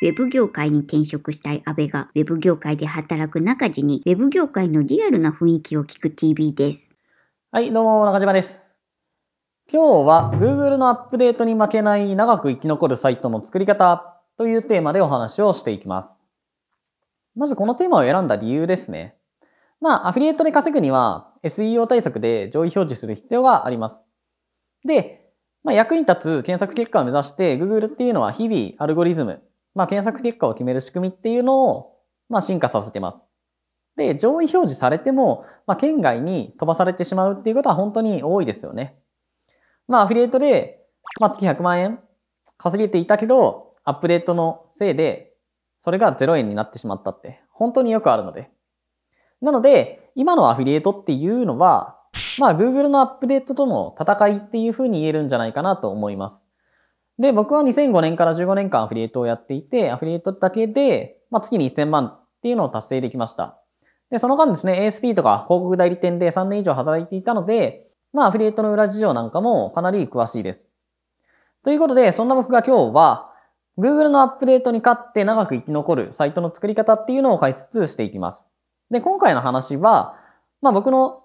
ウェブ業界に転職したい安倍が、ウェブ業界で働く中地に、ウェブ業界のリアルな雰囲気を聞く TV です。はい、どうも、中島です。今日は Google のアップデートに負けない長く生き残るサイトの作り方というテーマでお話をしていきます。まずこのテーマを選んだ理由ですね。まあ、アフィリエイトで稼ぐには SEO 対策で上位表示する必要があります。で、まあ、役に立つ検索結果を目指して Google っていうのは日々アルゴリズムまあ、検索結果を決める仕組みっていうのを、まあ、進化させてます。で、上位表示されても、まあ、県外に飛ばされてしまうっていうことは本当に多いですよね。まあ、アフィリエイトで、まあ、月100万円稼げていたけど、アップデートのせいで、それが0円になってしまったって、本当によくあるので。なので、今のアフィリエイトっていうのは、まあ、Google のアップデートとの戦いっていうふうに言えるんじゃないかなと思います。で、僕は2005年から15年間アフィリエイトをやっていて、アフィリエイトだけで、まあ、月に1000万っていうのを達成できました。で、その間ですね、ASP とか広告代理店で3年以上働いていたので、まあ、アフィリエイトの裏事情なんかもかなり詳しいです。ということで、そんな僕が今日は、Google のアップデートに勝って長く生き残るサイトの作り方っていうのを解説していきます。で、今回の話は、まあ僕の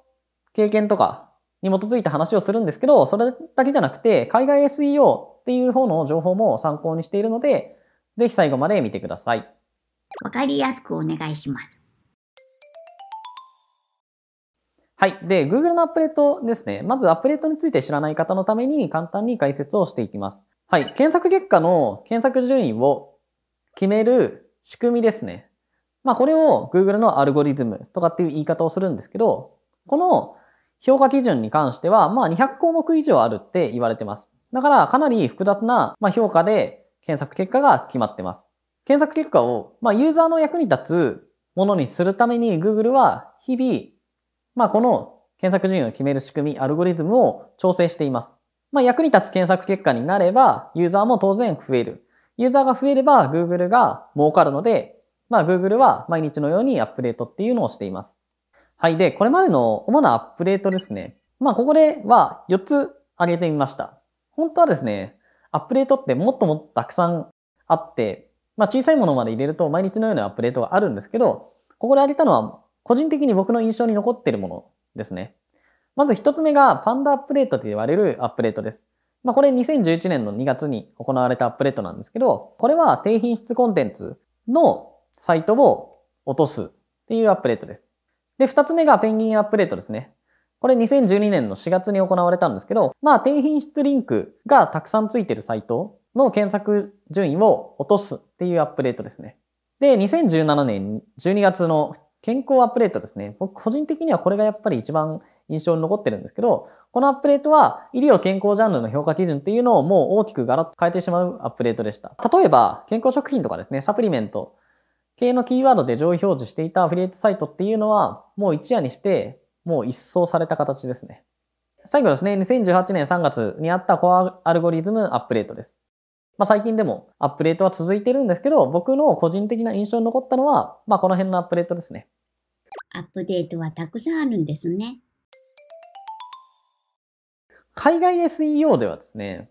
経験とかに基づいた話をするんですけど、それだけじゃなくて、海外 SEO っていう方の情報も参考にしているので、ぜひ最後まで見てください。わかりやすくお願いします。はい。で、Google のアップデートですね。まずアップデートについて知らない方のために簡単に解説をしていきます。はい。検索結果の検索順位を決める仕組みですね。まあ、これを Google のアルゴリズムとかっていう言い方をするんですけど、この評価基準に関しては、まあ、200項目以上あるって言われてます。だから、かなり複雑な、ま評価で検索結果が決まってます。検索結果を、まユーザーの役に立つものにするために Google は日々、まあ、この検索順位を決める仕組み、アルゴリズムを調整しています。まあ、役に立つ検索結果になれば、ユーザーも当然増える。ユーザーが増えれば、Google が儲かるので、まあ、Google は毎日のようにアップデートっていうのをしています。はい。で、これまでの主なアップデートですね。まあ、ここでは4つ挙げてみました。本当はですね、アップデートってもっともっとたくさんあって、まあ小さいものまで入れると毎日のようなアップデートがあるんですけど、ここで挙げたのは個人的に僕の印象に残っているものですね。まず一つ目がパンダアップデートと言われるアップデートです。まあこれ2011年の2月に行われたアップデートなんですけど、これは低品質コンテンツのサイトを落とすっていうアップデートです。で、二つ目がペンギンアップデートですね。これ2012年の4月に行われたんですけど、まあ、低品質リンクがたくさんついてるサイトの検索順位を落とすっていうアップデートですね。で、2017年12月の健康アップデートですね。僕個人的にはこれがやっぱり一番印象に残ってるんですけど、このアップデートは医療健康ジャンルの評価基準っていうのをもう大きくガラッと変えてしまうアップデートでした。例えば、健康食品とかですね、サプリメント系のキーワードで上位表示していたアフィリエイトサイトっていうのは、もう一夜にしてもう一掃された形ですね。最後ですね、2018年3月にあったコアアルゴリズムアップデートです。まあ、最近でもアップデートは続いてるんですけど、僕の個人的な印象に残ったのは、まあ、この辺のアップデートですね。アップデートはたくさんあるんですね。海外 SEO ではですね、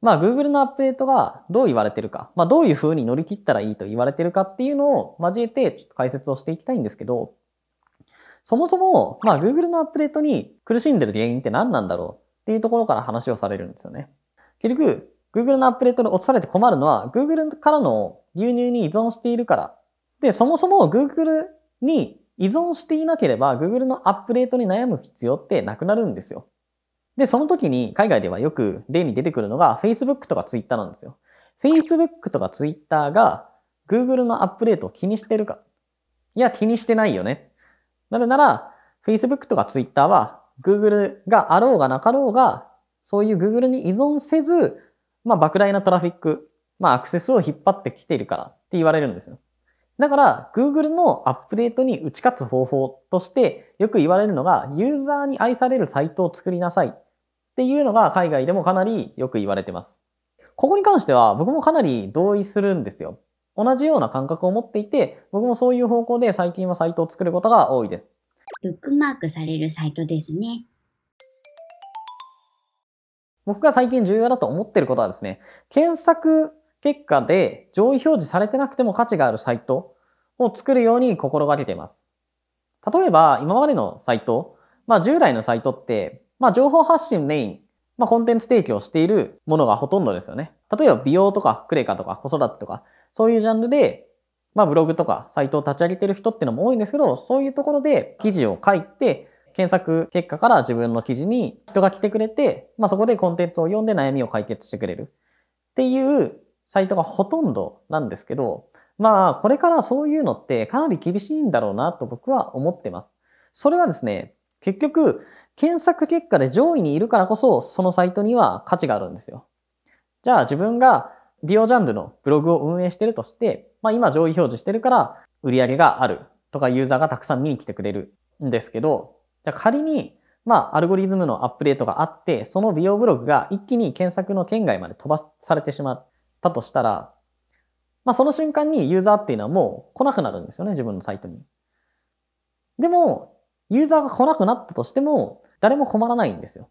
まあ、Google のアップデートがどう言われてるか、まあ、どういう風に乗り切ったらいいと言われてるかっていうのを交えてちょっと解説をしていきたいんですけど、そもそも、まあ Google のアップデートに苦しんでる原因って何なんだろうっていうところから話をされるんですよね。結局、Google のアップデートに落とされて困るのは、Google からの流入に依存しているから。で、そもそも Google に依存していなければ、Google のアップデートに悩む必要ってなくなるんですよ。で、その時に海外ではよく例に出てくるのが Facebook とか Twitter なんですよ。Facebook とか Twitter が Google のアップデートを気にしてるかいや、気にしてないよねなぜなら、Facebook とか Twitter は Google があろうがなかろうが、そういう Google に依存せず、まあ、莫大なトラフィック、まあ、アクセスを引っ張ってきているからって言われるんですよ。だから、Google のアップデートに打ち勝つ方法としてよく言われるのが、ユーザーに愛されるサイトを作りなさいっていうのが海外でもかなりよく言われてます。ここに関しては僕もかなり同意するんですよ。同じような感覚を持っていて、僕もそういう方向で最近はサイトを作ることが多いです。ブックマークされるサイトですね。僕が最近重要だと思ってることはですね、検索結果で上位表示されてなくても価値があるサイトを作るように心がけています。例えば、今までのサイト、まあ従来のサイトって、まあ情報発信メイン、まあコンテンツ提供しているものがほとんどですよね。例えば美容とかクレカとか子育てとか、そういうジャンルで、まあブログとかサイトを立ち上げてる人っていうのも多いんですけど、そういうところで記事を書いて、検索結果から自分の記事に人が来てくれて、まあそこでコンテンツを読んで悩みを解決してくれるっていうサイトがほとんどなんですけど、まあこれからそういうのってかなり厳しいんだろうなと僕は思ってます。それはですね、結局検索結果で上位にいるからこそそのサイトには価値があるんですよ。じゃあ自分が美容ジャンルのブログを運営してるとして、まあ、今上位表示してるから売り上げがあるとかユーザーがたくさん見に来てくれるんですけど、じゃあ仮に、まあ、アルゴリズムのアップデートがあって、その美容ブログが一気に検索の圏外まで飛ばされてしまったとしたら、まあ、その瞬間にユーザーっていうのはもう来なくなるんですよね、自分のサイトに。でも、ユーザーが来なくなったとしても、誰も困らないんですよ。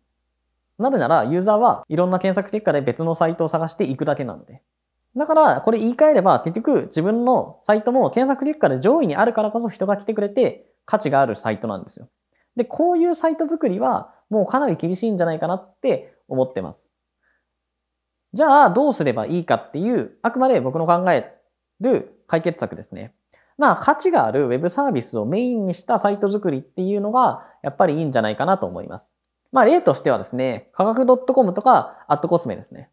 なぜなら、ユーザーはいろんな検索結果で別のサイトを探していくだけなので。だから、これ言い換えれば、結局自分のサイトも検索結果で上位にあるからこそ人が来てくれて価値があるサイトなんですよ。で、こういうサイト作りはもうかなり厳しいんじゃないかなって思ってます。じゃあ、どうすればいいかっていう、あくまで僕の考える解決策ですね。まあ、価値がある web サービスをメインにしたサイト作りっていうのが、やっぱりいいんじゃないかなと思います。まあ例としてはですね、価格 .com とかアットコスメですね。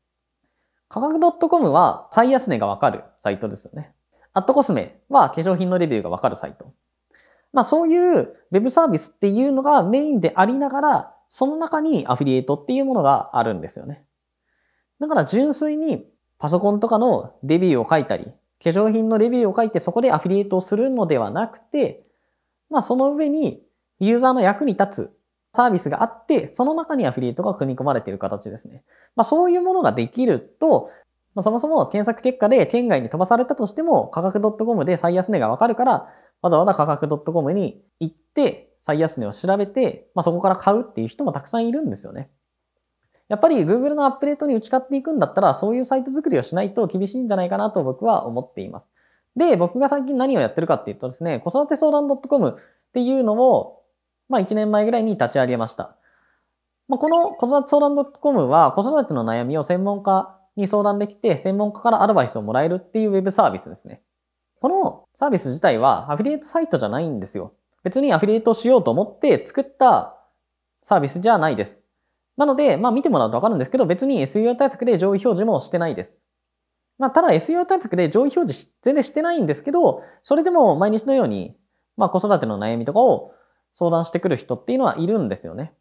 価格 .com は最安値がわかるサイトですよね。アットコスメは化粧品のレビューがわかるサイト。まあそういう Web サービスっていうのがメインでありながら、その中にアフィリエイトっていうものがあるんですよね。だから純粋にパソコンとかのレビューを書いたり、化粧品のレビューを書いてそこでアフィリエイトをするのではなくて、まあその上にユーザーの役に立つサービスがあって、その中にアフィリエイトが組み込まれている形ですね。まあ、そういうものができると、まあ、そもそも検索結果で県外に飛ばされたとしても、価格 .com で最安値がわかるから、わざわざ価格 .com に行って、最安値を調べて、まあ、そこから買うっていう人もたくさんいるんですよね。やっぱり Google のアップデートに打ち勝っていくんだったら、そういうサイト作りをしないと厳しいんじゃないかなと僕は思っています。で、僕が最近何をやってるかっていうとですね、子育て相談 .com っていうのをまあ1年前ぐらいに立ち上げました。まあ、この子育て相談 .com は子育ての悩みを専門家に相談できて、専門家からアドバイスをもらえるっていうウェブサービスですね。このサービス自体はアフィリエイトサイトじゃないんですよ。別にアフィリエイトしようと思って作ったサービスじゃないです。なので、まあ見てもらうとわかるんですけど、別に SEO 対策で上位表示もしてないです。まあただ SEO 対策で上位表示全然してないんですけど、それでも毎日のように、まあ子育ての悩みとかを相談してくる人っていうのはいるんですよね。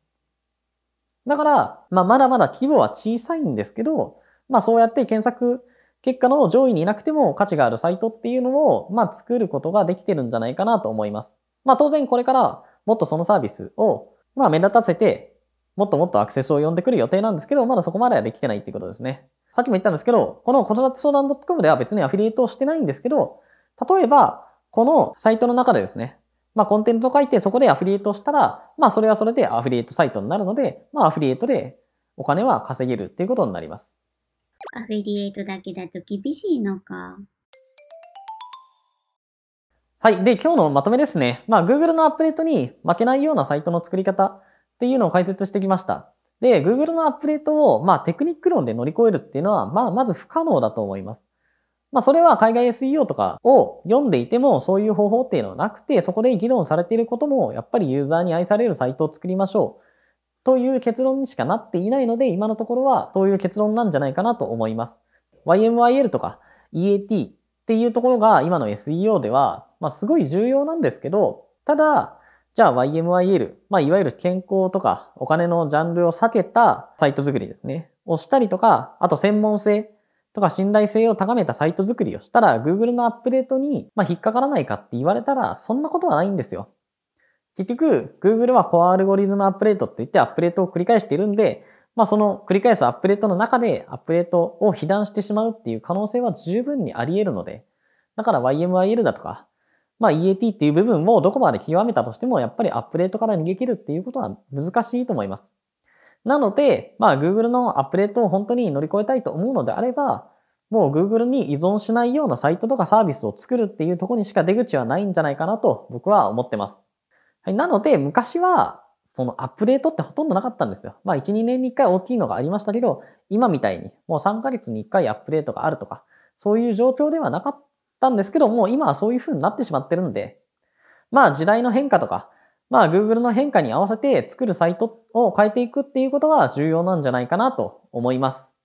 だから、まあ、まだまだ規模は小さいんですけど、まあ、そうやって検索結果の上位にいなくても価値があるサイトっていうのを、まあ、作ることができてるんじゃないかなと思います。まあ、当然これからもっとそのサービスを、まあ、目立たせて、もっともっとアクセスを呼んでくる予定なんですけど、まだそこまではできてないってことですね。さっきも言ったんですけど、この子育て相談 .com では別にアフィリエイトをしてないんですけど、例えば、このサイトの中でですね、まあ、コンテンツを書いて、そこでアフィリエイトしたら、まあ、それはそれでアフィリエイトサイトになるので、まあ、アフィリエイトでお金は稼げるっていうことになります。アフィリエイトだけだと厳しいのか。はい。で、今日のまとめですね。まあ、Google のアップデートに負けないようなサイトの作り方っていうのを解説してきました。で、Google のアップデートを、まあ、テクニック論で乗り越えるっていうのは、まあ、まず不可能だと思います。まあ、それは海外 SEO とかを読んでいても、そういう方法っていうのはなくて、そこで議論されていることも、やっぱりユーザーに愛されるサイトを作りましょう。という結論にしかなっていないので、今のところはそういう結論なんじゃないかなと思います。YMYL とか EAT っていうところが今の SEO では、まあ、すごい重要なんですけど、ただ、じゃあ YMYL、まあ、いわゆる健康とかお金のジャンルを避けたサイト作りですね、をしたりとか、あと専門性とか信頼性を高めたサイト作りをしたら Google のアップデートに、ま引っかからないかって言われたらそんなことはないんですよ。結局 Google はコアアルゴリズムアップデートって言ってアップデートを繰り返しているんで、まあその繰り返すアップデートの中でアップデートを被弾してしまうっていう可能性は十分にあり得るので、だから YMIL だとか、まあ EAT っていう部分をどこまで極めたとしてもやっぱりアップデートから逃げ切るっていうことは難しいと思います。なので、まあ Google のアップデートを本当に乗り越えたいと思うのであれば、もう Google に依存しないようなサイトとかサービスを作るっていうところにしか出口はないんじゃないかなと僕は思ってます。はい、なので昔はそのアップデートってほとんどなかったんですよ。まあ1、2年に1回大きいのがありましたけど、今みたいにもう3ヶ月に1回アップデートがあるとか、そういう状況ではなかったんですけど、もう今はそういう風になってしまってるんで、まあ時代の変化とか、まあ、Google の変化に合わせて作るサイトを変えていくっていうことが重要なんじゃないかなと思います。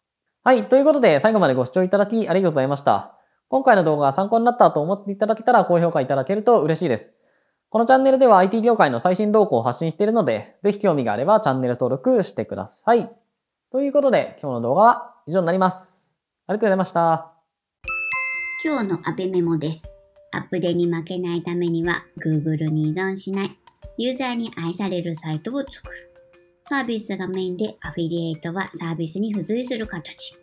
はい。ということで、最後までご視聴いただきありがとうございました。今回の動画が参考になったと思っていただけたら高評価いただけると嬉しいです。このチャンネルでは IT 業界の最新動向を発信しているので、ぜひ興味があればチャンネル登録してください。ということで、今日の動画は以上になります。ありがとうございました。今日のアベメモです。アップデに負けないためには Google に依存しない。ユーザーに愛されるサイトを作る。サービスがメインでアフィリエイトはサービスに付随する形。